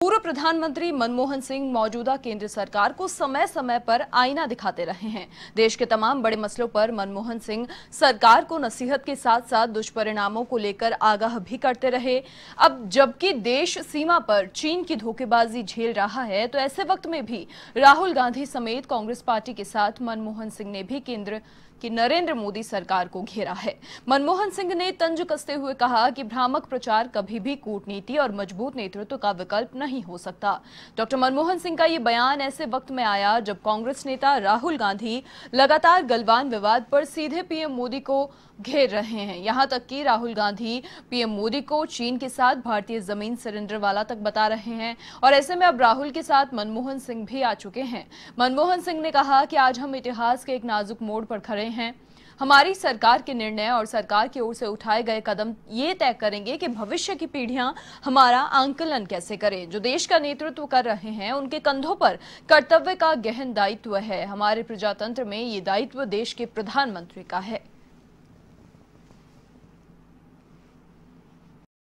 पूर्व प्रधानमंत्री मनमोहन सिंह मौजूदा केंद्र सरकार को समय समय पर आईना दिखाते रहे हैं देश के तमाम बड़े मसलों पर मनमोहन सिंह सरकार को नसीहत के साथ साथ दुष्परिणामों को लेकर आगाह भी करते रहे अब जबकि देश सीमा पर चीन की धोखेबाजी झेल रहा है तो ऐसे वक्त में भी राहुल गांधी समेत कांग्रेस पार्टी के साथ मनमोहन सिंह ने भी केंद्र कि नरेंद्र मोदी सरकार को घेरा है मनमोहन सिंह ने तंज कसते हुए कहा कि भ्रामक प्रचार कभी भी कूटनीति और मजबूत नेतृत्व का विकल्प नहीं नहीं हो सकता डॉक्टर मनमोहन सिंह का ये बयान ऐसे वक्त में आया जब कांग्रेस नेता राहुल गांधी लगातार गलवान विवाद पर सीधे पीएम मोदी को घेर रहे हैं यहां तक कि राहुल गांधी पीएम मोदी को चीन के साथ भारतीय जमीन सरेंडर वाला तक बता रहे हैं और ऐसे में अब राहुल के साथ मनमोहन सिंह भी आ चुके हैं मनमोहन सिंह ने कहा कि आज हम इतिहास के एक नाजुक मोड़ पर खड़े हैं हमारी सरकार के निर्णय और सरकार की ओर से उठाए गए कदम ये तय करेंगे कि भविष्य की पीढ़ियां हमारा आंकलन कैसे करें जो देश का नेतृत्व कर रहे हैं उनके कंधों पर कर्तव्य का गहन दायित्व है हमारे प्रजातंत्र में ये दायित्व देश के प्रधानमंत्री का है